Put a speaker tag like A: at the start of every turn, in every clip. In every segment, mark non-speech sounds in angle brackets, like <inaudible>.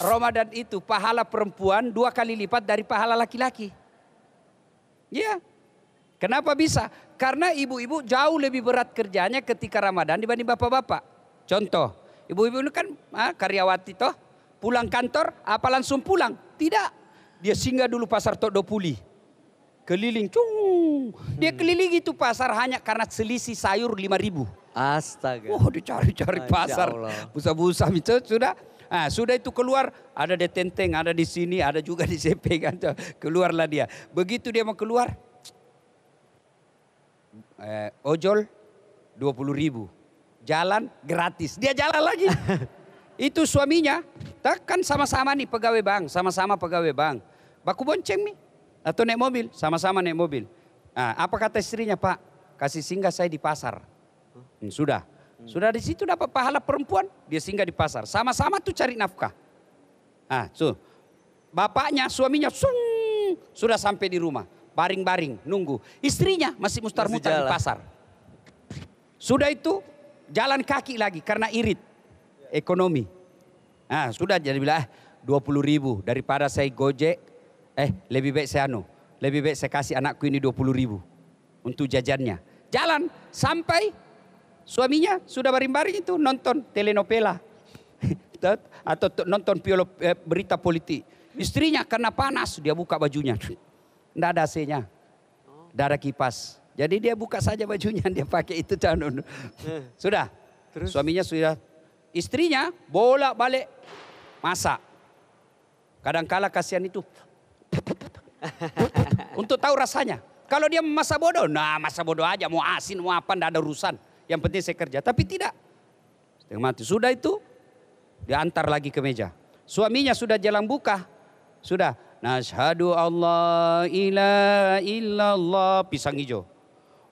A: Ramadan itu pahala perempuan dua kali lipat dari pahala laki-laki. Ya. Kenapa bisa? Karena ibu-ibu jauh lebih berat kerjanya ketika Ramadan dibanding bapak-bapak. Contoh, ibu-ibu ini kan karyawan ah, karyawati toh, pulang kantor apa langsung pulang? Tidak. Dia singgah dulu pasar Tok Dopuli. Keliling, cung. Dia keliling itu pasar hanya karena selisih sayur lima ribu. Astaga. Oh dicari-cari pasar. Busa-busa <laughs> itu sudah. Nah, sudah itu keluar, ada di tenteng, ada di sini, ada juga di CP. <laughs> Kan? Keluarlah dia. Begitu dia mau keluar, eh, ojol puluh ribu. Jalan gratis. Dia jalan lagi. <laughs> itu suaminya. Tak kan sama-sama nih pegawai bank, sama-sama pegawai bank. Baku bonceng nih. Atau naik mobil, sama-sama naik mobil. Nah, apa kata istrinya, Pak? Kasih singgah saya di pasar. Hmm, sudah. Hmm. Sudah di situ dapat pahala perempuan, dia singgah di pasar. Sama-sama tuh cari nafkah. Ah, so. Bapaknya, suaminya, sung, sudah sampai di rumah. Baring-baring, nunggu. Istrinya masih mustar-mutar di pasar. Sudah itu, jalan kaki lagi karena irit. Ekonomi. Ah, sudah jadi bilang, ah, dua 20 ribu. Daripada saya gojek, eh lebih baik saya anu, lebih baik saya kasih anakku ini 20 ribu untuk jajannya. Jalan sampai suaminya sudah baring-baring itu nonton telenovela <laughs> atau nonton eh, berita politik. Istrinya karena panas, dia buka bajunya. Tidak <laughs> ada AC-nya. Tidak kipas. Jadi dia buka saja bajunya, <laughs> dia pakai itu. Eh. Sudah. Terus? Suaminya sudah. Istrinya bolak-balik masak. Kadangkala kasihan itu untuk tahu rasanya. Kalau dia masa bodoh, nah masa bodoh aja. Mau asin, mau apa, ada urusan. Yang penting saya kerja. Tapi tidak. Setengah mati. Sudah itu, diantar lagi ke meja. Suaminya sudah jalan buka. Sudah. Nashadu Allah ila illallah. Pisang hijau.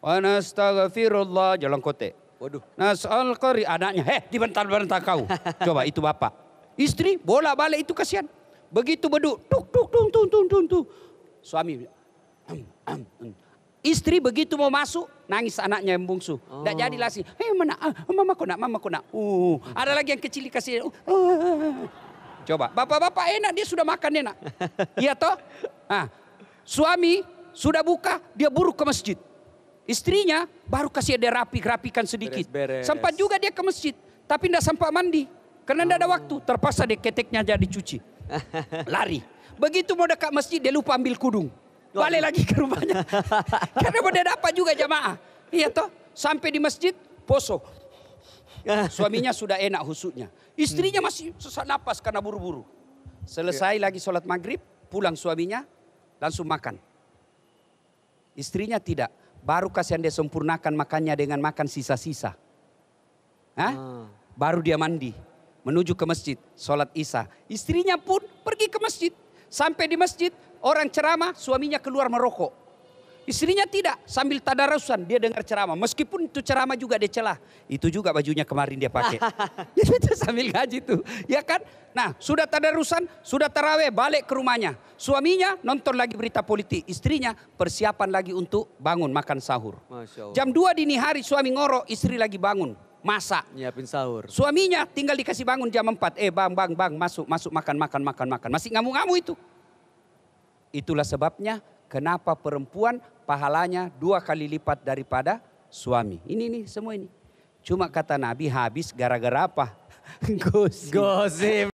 A: Wa nastaghfirullah. Jalan kote. Waduh. Nas'al qari. Anaknya, heh dibentar-bentar kau. Coba itu bapak. Istri bola balik itu kasihan. Begitu beduk, tuk tuk tung tung tung tung tung. Suami, Istri begitu mau masuk, nangis anaknya yang bungsu. Tidak jadi oh. lasi. Hei eh, mana, ah, mama kau nak, mama kau nak. Uh, ada lagi yang kecil kasih. Uh, uh. Coba, bapak-bapak enak dia sudah makan enak. <laughs> Iya toh? Ah, suami sudah buka, dia buruk ke masjid. Istrinya baru kasih dia rapi, rapikan sedikit. Beres, beres. Sempat juga dia ke masjid, tapi tidak sempat mandi. Karena tidak oh. ada waktu, terpaksa dia keteknya jadi cuci. <laughs> Lari. Begitu mau dekat masjid dia lupa ambil kudung. Balik lagi ke rumahnya. <laughs> Karena pada dapat juga jamaah. Iya toh. Sampai di masjid poso. <laughs> Suaminya sudah enak husuknya. Istrinya masih sesak napas karena buru-buru. Selesai iya. lagi sholat maghrib. Pulang suaminya. Langsung makan. Istrinya tidak. Baru kasihan dia sempurnakan makannya dengan makan sisa-sisa. Hah? Ah. Baru dia mandi menuju ke masjid, sholat isya. Istrinya pun pergi ke masjid. Sampai di masjid, orang ceramah, suaminya keluar merokok. Istrinya tidak, sambil tadarusan dia dengar ceramah. Meskipun itu ceramah juga dia celah. Itu juga bajunya kemarin dia pakai. ya <laughs> itu sambil gaji tuh, ya kan? Nah, sudah tadarusan, sudah taraweh, balik ke rumahnya. Suaminya nonton lagi berita politik. Istrinya persiapan lagi untuk bangun makan sahur. Jam 2 dini hari suami ngorok, istri lagi bangun masak. Nyiapin sahur. Suaminya tinggal dikasih bangun jam 4. Eh bang, bang, bang, masuk, masuk, makan, makan, makan, makan. Masih ngamu-ngamu itu. Itulah sebabnya kenapa perempuan pahalanya dua kali lipat daripada suami. Ini nih semua ini. Cuma kata Nabi habis gara-gara apa? <laughs> Gosip. Gosip.